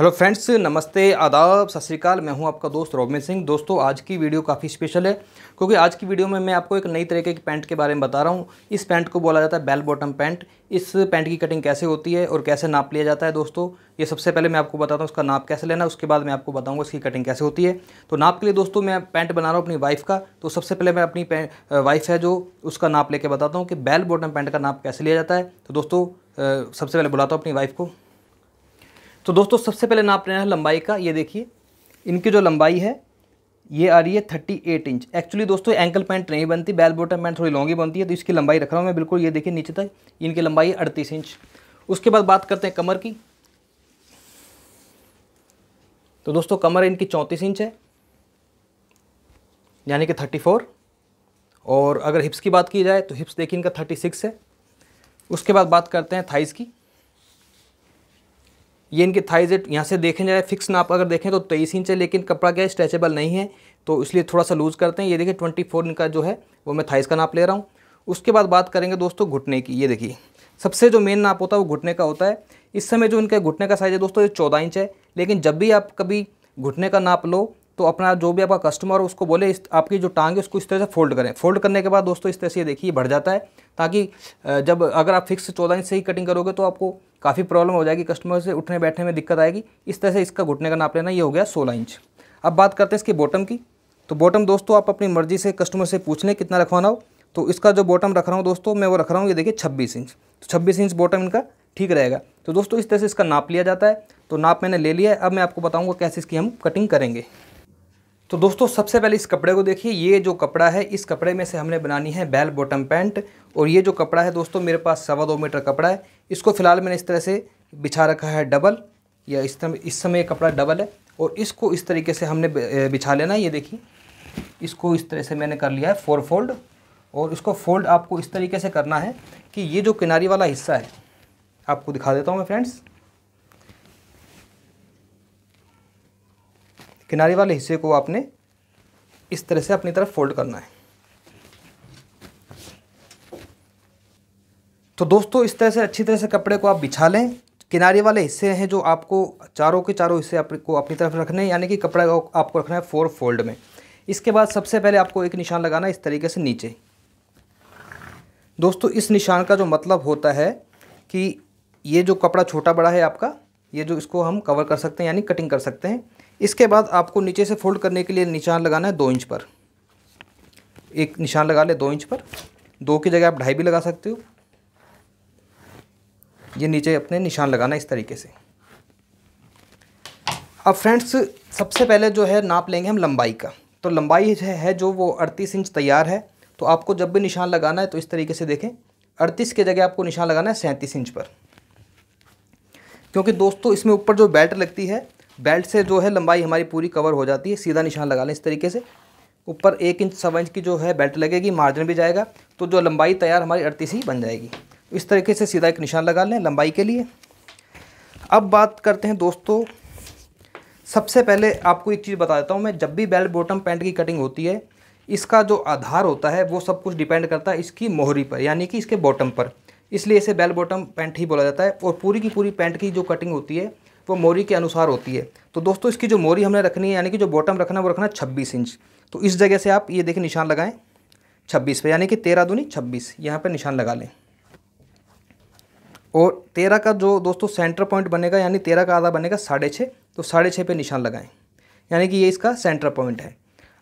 hello friends नमस्ते आदाब सत श्रीकाल मैं हूं आपका दोस्त रोबिन सिंह दोस्तों आज की वीडियो काफ़ी स्पेशल है क्योंकि आज की वीडियो में मैं आपको एक नई तरीके की पैंट के बारे में बता रहा हूं इस पैंट को बोला जाता है बेल बॉटम पैंट इस पैंट की कटिंग कैसे होती है और कैसे नाप लिया जाता है दोस्तों ये सबसे पहले मैं आपको बताता हूँ उसका नाप कैसे लेना उसके बाद मैं आपको बताऊँगा इसकी कटिंग कैसे होती है तो नाप के लिए दोस्तों मैं पैंट बना रहा हूँ अपनी वाइफ का तो सबसे पहले मैं अपनी वाइफ है जो उसका नाप लेके बताता हूँ कि बेल बॉटम पैंट का नाप कैसे लिया जाता है तो दोस्तों सबसे पहले बुलाता हूँ अपनी वाइफ को तो दोस्तों सबसे पहले नाप लेना है लंबाई का ये देखिए इनकी जो लंबाई है ये आ रही है थर्टी एट इंच एक्चुअली दोस्तों एंकल पैंट नहीं बनती बैल बोटम पैंट थोड़ी लॉन्ग ही बनती है तो इसकी लंबाई रख रहा हूँ मैं बिल्कुल ये देखिए नीचे तक इनकी लंबाई अड़तीस इंच उसके बाद बात करते हैं कमर की तो दोस्तों कमर इनकी चौंतीस इंच है यानी कि थर्टी फोर और अगर हिप्स की बात की जाए तो हिप्स देखिए इनका थर्टी सिक्स है उसके बाद बात करते हैं थाइस की ये इनके थाइज यहाँ से देखें जाए फिक्स नाप अगर देखें तो तेईस इंच है लेकिन कपड़ा क्या है स्ट्रेचेबल नहीं है तो इसलिए थोड़ा सा लूज़ करते हैं ये देखिए ट्वेंटी फोर इनका जो है वो मैं थाइज का नाप ले रहा हूँ उसके बाद बात करेंगे दोस्तों घुटने की ये देखिए सबसे जो मेन नाप होता है वो घुटने का होता है इस समय जो इनका घुटने का साइज़ है दोस्तों ये चौदह इंच है लेकिन जब भी आप कभी घुटने का नाप लो तो अपना जो भी आपका कस्टमर हो उसको बोले इस आपकी जो टांग है उसको इस तरह से फोल्ड करें फोल्ड करने के बाद दोस्तों इस तरह से ये देखिए बढ़ जाता है ताकि जब अगर आप फिक्स चौदह इंच से ही कटिंग करोगे तो आपको काफ़ी प्रॉब्लम हो जाएगी कस्टमर से उठने बैठने में दिक्कत आएगी इस तरह से इसका घुटने का नाप लेना ये हो गया सोलह इंच अब बात करते हैं इसकी बॉटम की तो बॉटम दोस्तों आप अपनी मर्जी से कस्टमर से पूछ लें कितना रखवाना हो तो इसका जो बॉटम रख रहा हूँ दोस्तों मैं वो रख रहा हूँ ये देखिए छब्बीस इंच तो छब्बीस इंच बॉटम इनका ठीक रहेगा तो दोस्तों इस तरह से इसका नाप लिया जाता है तो नाप मैंने ले लिया है अब मैं आपको बताऊँगा कैसे इसकी हम कटिंग करेंगे तो दोस्तों सबसे पहले इस कपड़े को देखिए ये जो कपड़ा है इस कपड़े में से हमने बनानी है बेल बॉटम पैंट और ये जो कपड़ा है दोस्तों मेरे पास सवा दो मीटर कपड़ा है इसको फिलहाल मैंने इस तरह से बिछा रखा है डबल या इस तरह इस समय कपड़ा डबल है और इसको इस तरीके से हमने बिछा लेना ये देखिए इसको इस तरह से मैंने कर लिया है फोर फोल्ड और इसको फोल्ड आपको इस तरीके से करना है कि ये जो किनारी वाला हिस्सा है आपको दिखा देता हूँ मैं फ्रेंड्स किनारे वाले हिस्से को आपने इस तरह से अपनी तरफ फोल्ड करना है तो दोस्तों इस तरह से अच्छी तरह से कपड़े को आप बिछा लें किनारे वाले हिस्से हैं जो आपको चारों के चारों हिस्से को अपनी तरफ रखने हैं यानी कि कपड़ा को आपको रखना है फोर फोल्ड में इसके बाद सबसे पहले आपको एक निशान लगाना इस तरीके से नीचे दोस्तों इस निशान का जो मतलब होता है कि ये जो कपड़ा छोटा बड़ा है आपका ये जो इसको हम कवर कर सकते हैं यानी कटिंग कर सकते हैं इसके बाद आपको नीचे से फोल्ड करने के लिए निशान लगाना है दो इंच पर एक निशान लगा ले दो इंच पर दो की जगह आप ढाई भी लगा सकते हो ये नीचे अपने निशान लगाना इस तरीके से अब फ्रेंड्स सबसे पहले जो है नाप लेंगे हम लंबाई का तो लंबाई है जो वो अड़तीस इंच तैयार है तो आपको जब भी निशान लगाना है तो इस तरीके से देखें अड़तीस के जगह आपको निशान लगाना है सैंतीस इंच पर क्योंकि दोस्तों इसमें ऊपर जो बेल्ट लगती है बेल्ट से जो है लंबाई हमारी पूरी कवर हो जाती है सीधा निशान लगा लें इस तरीके से ऊपर एक इंच सवा इंच की जो है बेल्ट लगेगी मार्जिन भी जाएगा तो जो लंबाई तैयार हमारी अड़तीस ही बन जाएगी इस तरीके से सीधा एक निशान लगा लें लंबाई के लिए अब बात करते हैं दोस्तों सबसे पहले आपको एक चीज़ बता देता हूँ मैं जब भी बेल्ट बॉटम पैंट की कटिंग होती है इसका जो आधार होता है वो सब कुछ डिपेंड करता है इसकी मोहरी पर यानी कि इसके बॉटम पर इसलिए इसे बेल बॉटम पैंट ही बोला जाता है और पूरी की पूरी पैंट की जो कटिंग होती है वो मोरी के अनुसार होती है तो दोस्तों इसकी जो मोरी हमने रखनी है यानी कि जो बॉटम रखना है वो रखना है छब्बीस इंच तो इस जगह से आप ये देखिए निशान लगाएं छब्बीस पे यानी कि तेरह दूनी छब्बीस यहाँ पर निशान लगा लें और तेरह का जो दोस्तों सेंटर पॉइंट बनेगा यानी तेरह का आधा बनेगा साढ़े छः तो साढ़े छः पर निशान लगाएं यानी कि ये इसका सेंटर पॉइंट है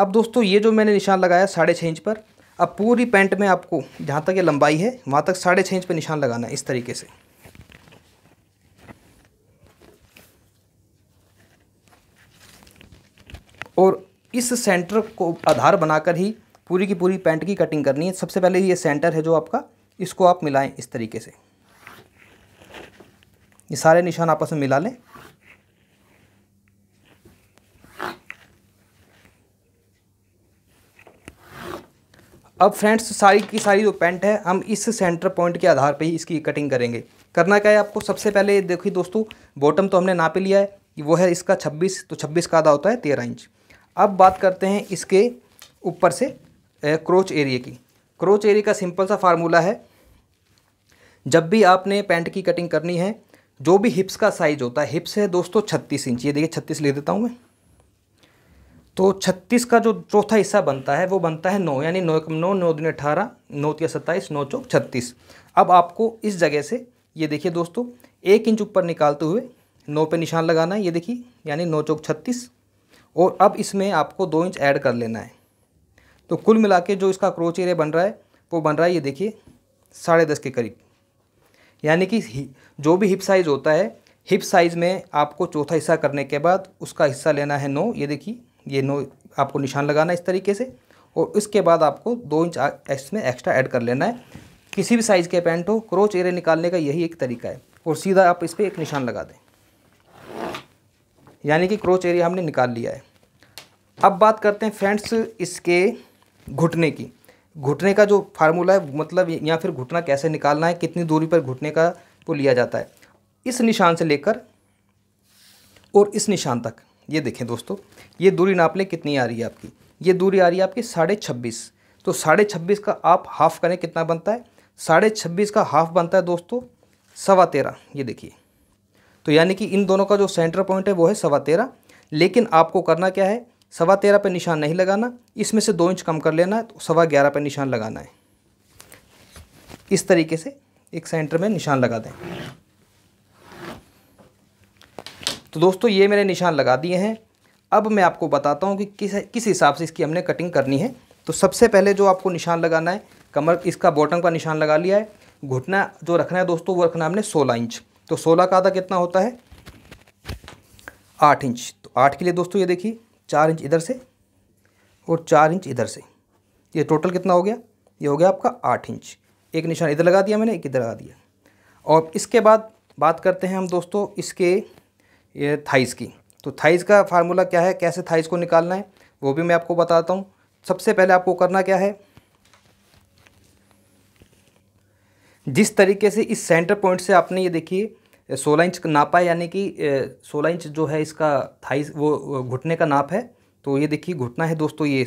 अब दोस्तों ये जो मैंने निशान लगाया साढ़े छः इंच पर अब पूरी पैंट में आपको जहाँ तक ये लंबाई है वहाँ तक साढ़े छः इंच पर निशान लगाना है इस तरीके से और इस सेंटर को आधार बनाकर ही पूरी की पूरी पैंट की कटिंग करनी है सबसे पहले ये सेंटर है जो आपका इसको आप मिलाएं इस तरीके से ये सारे निशान आपस में मिला लें अब फ्रेंड्स सारी की सारी जो पेंट है हम इस सेंटर पॉइंट के आधार पर ही इसकी कटिंग करेंगे करना क्या है आपको सबसे पहले देखिए दोस्तों बॉटम तो हमने नाप लिया है वो है इसका 26 तो 26 का आधा होता है 13 इंच अब बात करते हैं इसके ऊपर से क्रोच एरिया की क्रोच एरिया का सिंपल सा फार्मूला है जब भी आपने पैंट की कटिंग करनी है जो भी हिप्स का साइज होता है हिप्स है दोस्तों छत्तीस इंच ये देखिए छत्तीस ले देता हूँ मैं तो छत्तीस का जो चौथा हिस्सा बनता है वो बनता है नौ यानी नौ कम नौ नौ दिन अठारह नौ तिया सत्ताईस नौ चौक छत्तीस अब आपको इस जगह से ये देखिए दोस्तों एक इंच ऊपर निकालते हुए नौ पे निशान लगाना है ये देखिए यानी नौ चौक छत्तीस और अब इसमें आपको दो इंच ऐड कर लेना है तो कुल मिला के जो इसका क्रोच एरिया बन रहा है वो बन रहा है ये देखिए साढ़े दस के करीब यानी कि जो भी हिप साइज़ होता है हिप साइज़ में आपको चौथा हिस्सा करने के बाद उसका हिस्सा लेना है नो ये देखिए ये नो आपको निशान लगाना इस तरीके से और इसके बाद आपको दो इंच इसमें एक्स्ट्रा ऐड कर लेना है किसी भी साइज़ के पैंट हो क्रोच एरिया निकालने का यही एक तरीका है और सीधा आप इस पर एक निशान लगा दें यानी कि क्रोच एरिया हमने निकाल लिया है अब बात करते हैं फ्रेंड्स इसके घुटने की घुटने का जो फार्मूला है मतलब या फिर घुटना कैसे निकालना है कितनी दूरी पर घुटने का को लिया जाता है इस निशान से लेकर और इस निशान तक ये देखें दोस्तों ये दूरी नाप लें कितनी आ रही है आपकी ये दूरी आ रही है आपकी साढ़े छब्बीस तो साढ़े छब्बीस का आप हाफ़ करें कितना बनता है साढ़े छब्बीस का हाफ़ बनता है दोस्तों सवा तेरह ये देखिए तो यानी कि इन दोनों का जो सेंटर पॉइंट है वो है सवा तेरह लेकिन आपको करना क्या है सवा तेरह पर निशान नहीं लगाना इसमें से दो इंच कम कर लेना है तो सवा ग्यारह पर निशान लगाना है इस तरीके से एक सेंटर में निशान लगा दें तो दोस्तों ये मैंने निशान लगा दिए हैं अब मैं आपको बताता हूँ कि किस किस हिसाब से इसकी हमने कटिंग करनी है तो सबसे पहले जो आपको निशान लगाना है कमर इसका बॉटम का निशान लगा लिया है घुटना जो रखना है दोस्तों वो रखना है हमने सोलह इंच तो सोलह का आधा कितना होता है आठ इंच तो आठ के लिए दोस्तों ये देखिए चार इंच इधर से और चार इंच इधर से ये टोटल कितना हो गया ये हो गया आपका आठ इंच एक निशान इधर लगा दिया मैंने एक इधर लगा दिया और इसके बाद बात करते हैं हम दोस्तों इसके ये थाइस की तो थाइस का फार्मूला क्या है कैसे थाइस को निकालना है वो भी मैं आपको बताता हूँ सबसे पहले आपको करना क्या है जिस तरीके से इस सेंटर पॉइंट से आपने ये देखिए सोलह इंच का नापा है यानी कि सोलह इंच जो है इसका थाई वो घुटने का नाप है तो ये देखिए घुटना है दोस्तों ये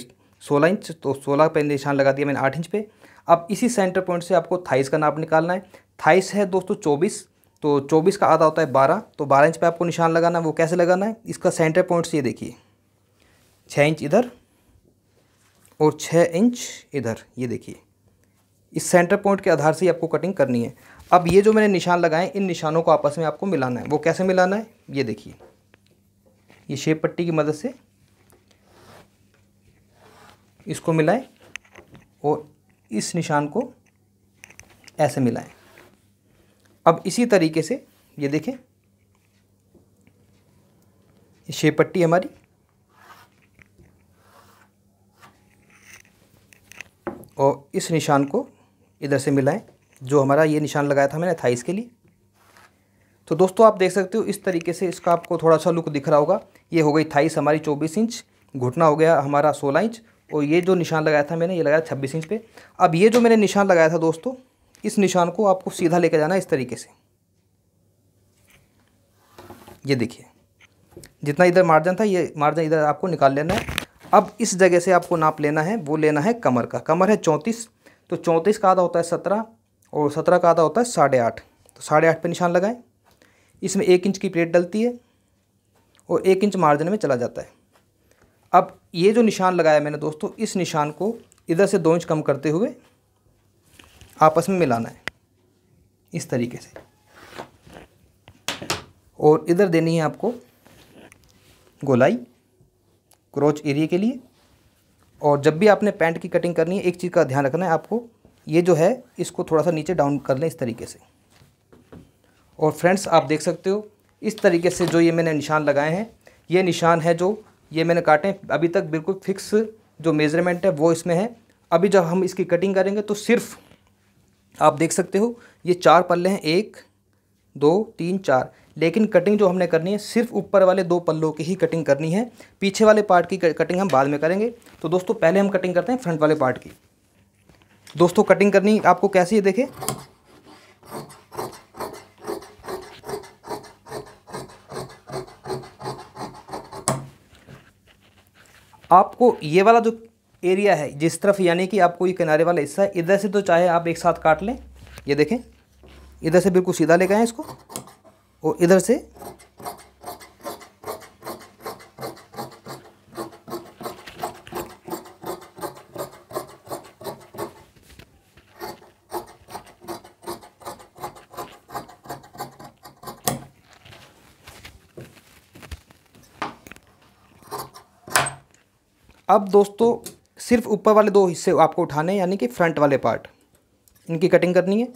सोलह इंच तो सोलह पे निशान लगा दिया मैंने आठ इंच पे अब इसी सेंटर पॉइंट से आपको थाइस का नाप निकालना है थाइस है दोस्तों चौबीस तो चौबीस का आधा होता है बारह तो बारह इंच पे आपको निशान लगाना है वो कैसे लगाना है इसका सेंटर पॉइंट से ये देखिए छः इंच इधर और छः इंच इधर ये देखिए इस सेंटर पॉइंट के आधार से ही आपको कटिंग करनी है अब ये जो मैंने निशान लगाए इन निशानों को आपस में आपको मिलाना है वो कैसे मिलाना है ये देखिए ये शेप पट्टी की मदद से इसको मिलाएं और इस निशान को ऐसे मिलाएं अब इसी तरीके से ये देखें ये शेप पट्टी हमारी और इस निशान को इधर से मिलाएं जो हमारा ये निशान लगाया था मैंने थाइस के लिए तो दोस्तों आप देख सकते हो इस तरीके से इसका आपको थोड़ा सा लुक दिख रहा होगा ये हो गई थाइस हमारी चौबीस इंच घुटना हो गया हमारा सोलह इंच और ये जो निशान लगाया था मैंने ये लगाया छब्बीस इंच पर अब ये जो मैंने निशान लगाया था दोस्तों इस निशान को आपको सीधा लेकर जाना इस तरीके से ये देखिए जितना इधर मार्जन था ये मार्जन इधर आपको निकाल लेना है अब इस जगह से आपको नाप लेना है वो लेना है कमर का कमर है चौंतीस तो चौंतीस का आधा होता है सत्रह और सत्रह का आधा होता है साढ़े आठ तो साढ़े आठ पर निशान लगाएं इसमें एक इंच की प्लेट डलती है और एक इंच मार्जिन में चला जाता है अब ये जो निशान लगाया मैंने दोस्तों इस निशान को इधर से दो इंच कम करते हुए आपस में मिलाना है इस तरीके से और इधर देनी है आपको गोलाई क्रोच एरिए के लिए और जब भी आपने पैंट की कटिंग करनी है एक चीज़ का ध्यान रखना है आपको ये जो है इसको थोड़ा सा नीचे डाउन कर लें इस तरीके से और फ्रेंड्स आप देख सकते हो इस तरीके से जो ये मैंने निशान लगाए हैं ये निशान है जो ये मैंने काटे अभी तक बिल्कुल फिक्स जो मेज़रमेंट है वो इसमें है अभी जब हम इसकी कटिंग करेंगे तो सिर्फ आप देख सकते हो ये चार पल्ले हैं एक दो तीन चार लेकिन कटिंग जो हमने करनी है सिर्फ ऊपर वाले दो पल्लों की ही कटिंग करनी है पीछे वाले पार्ट की कटिंग हम बाद में करेंगे तो दोस्तों पहले हम कटिंग करते हैं फ्रंट वाले पार्ट की दोस्तों कटिंग करनी आपको कैसी है देखे आपको ये वाला जो एरिया है जिस तरफ यानी कि आपको ये किनारे वाला हिस्सा है इधर से तो चाहे आप एक साथ काट लें ये देखें इधर से बिल्कुल सीधा लेकर आए इसको और इधर से अब दोस्तों सिर्फ ऊपर वाले दो हिस्से आपको उठाने हैं यानी कि फ्रंट वाले पार्ट इनकी कटिंग करनी है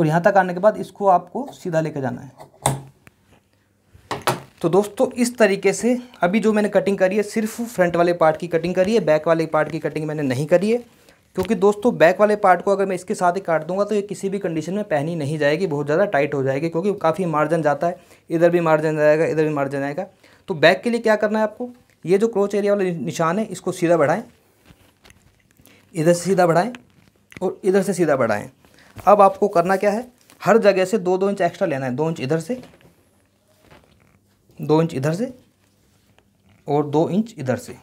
और यहाँ तक आने के बाद इसको आपको सीधा लेकर जाना है तो दोस्तों इस तरीके से अभी जो मैंने कटिंग करी है सिर्फ फ्रंट वाले पार्ट की कटिंग करी है बैक वाले पार्ट की कटिंग मैंने नहीं करी है क्योंकि दोस्तों बैक वाले पार्ट को अगर मैं इसके साथ ही काट दूंगा तो ये किसी भी कंडीशन में पहनी नहीं जाएगी बहुत ज़्यादा टाइट हो जाएगी क्योंकि काफ़ी मार्जिन जाता है इधर भी मार्जिन जाएगा इधर भी मार्जिन आएगा तो बैक के लिए क्या करना है आपको ये जो क्रोच एरिया वाला निशान है इसको सीधा बढ़ाएँ इधर से सीधा बढ़ाएँ और इधर से सीधा बढ़ाएँ अब आपको करना क्या है हर जगह से दो दो इंच एक्स्ट्रा लेना है दो इंच इधर से दो इंच इधर से और दो इंच इधर से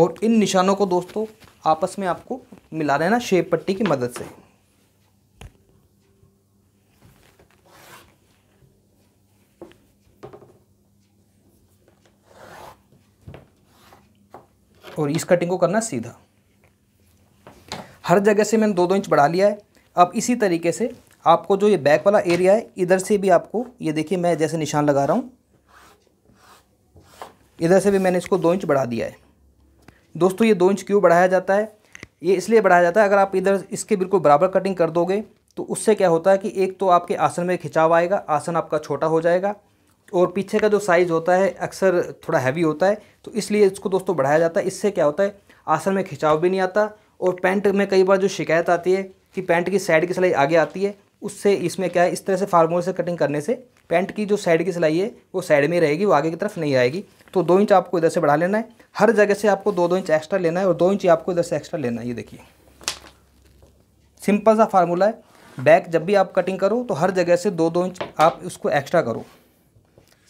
और इन निशानों को दोस्तों आपस में आपको मिला देना शेप पट्टी की मदद से और इस कटिंग को करना सीधा हर जगह से मैंने दो दो इंच बढ़ा लिया है अब इसी तरीके से आपको जो ये बैक वाला एरिया है इधर से भी आपको ये देखिए मैं जैसे निशान लगा रहा हूँ इधर से भी मैंने इसको दो इंच बढ़ा दिया है दोस्तों ये दो इंच क्यों बढ़ाया जाता है ये इसलिए बढ़ाया जाता है अगर आप इधर इसके बिल्कुल बराबर कटिंग कर दोगे तो उससे क्या होता है कि एक तो आपके आसन में खिंचाव आएगा आसन आपका छोटा हो जाएगा और पीछे का जो साइज़ होता है अक्सर थोड़ा हैवी होता है तो इसलिए इसको दोस्तों बढ़ाया जाता है इससे क्या होता है आसन में खिंचाव भी नहीं आता और पैंट में कई बार जो शिकायत आती है कि पैंट की साइड की सिलाई आगे आती है उससे इसमें क्या है इस तरह से फार्मूले से कटिंग करने से पैंट की जो साइड की सिलाई है वो साइड में रहेगी वो आगे की तरफ नहीं आएगी तो दो इंच आपको इधर से बढ़ा लेना है हर जगह से आपको दो दो इंच एक्स्ट्रा लेना है और दो इंच आपको इधर से एक्स्ट्रा लेना है ये देखिए सिंपल सा फार्मूला है बैक जब भी आप कटिंग करो तो हर जगह से दो दो इंच आप उसको एक्स्ट्रा करो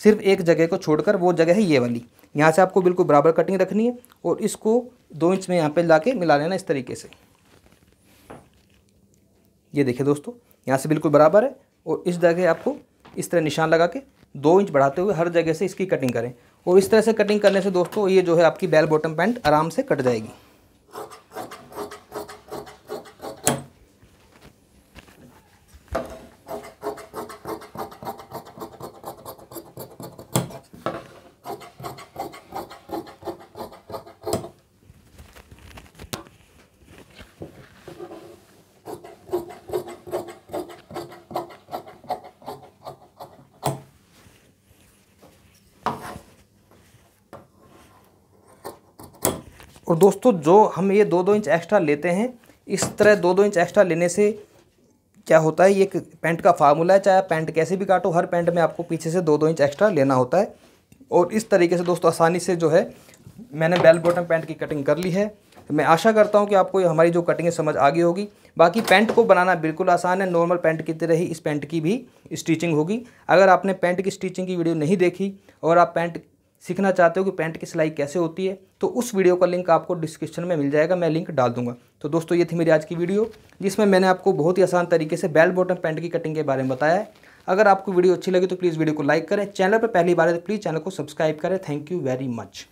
सिर्फ एक जगह को छोड़कर वो जगह है ये वाली यहाँ से आपको बिल्कुल बराबर कटिंग रखनी है और इसको दो इंच में यहाँ पे ला मिला लेना इस तरीके से ये देखिए दोस्तों यहाँ से बिल्कुल बराबर है और इस जगह आपको इस तरह निशान लगा के दो इंच बढ़ाते हुए हर जगह से इसकी कटिंग करें और इस तरह से कटिंग करने से दोस्तों ये जो है आपकी बेल बॉटम पैंट आराम से कट जाएगी और दोस्तों जो हम ये दो दो इंच एक्स्ट्रा लेते हैं इस तरह दो दो इंच एक्स्ट्रा लेने से क्या होता है ये एक पैंट का फार्मूला है चाहे पैंट कैसे भी काटो हर पैंट में आपको पीछे से दो दो इंच एक्स्ट्रा लेना होता है और इस तरीके से दोस्तों आसानी से जो है मैंने बेल बॉटम पैंट की कटिंग कर ली है मैं आशा करता हूँ कि आपको हमारी जो कटिंग है समझ आ गई होगी बाकी पैंट को बनाना बिल्कुल आसान है नॉर्मल पैंट की तरह ही इस पैंट की भी स्टिचिंग होगी अगर आपने पैंट की स्टिचिंग की वीडियो नहीं देखी और आप पैंट सीखना चाहते हो कि पैंट की सिलाई कैसे होती है तो उस वीडियो का लिंक आपको डिस्क्रिप्शन में मिल जाएगा मैं लिंक डाल दूंगा तो दोस्तों ये थी मेरी आज की वीडियो जिसमें मैंने आपको बहुत ही आसान तरीके से बेल बॉटम पैंट की कटिंग के बारे में बताया है अगर आपको वीडियो अच्छी लगी तो प्लीज़ वीडियो को लाइक करें चैनल पर पहली बार है तो प्लीज़ चैनल को सब्सक्राइब करें थैंक यू वेरी मच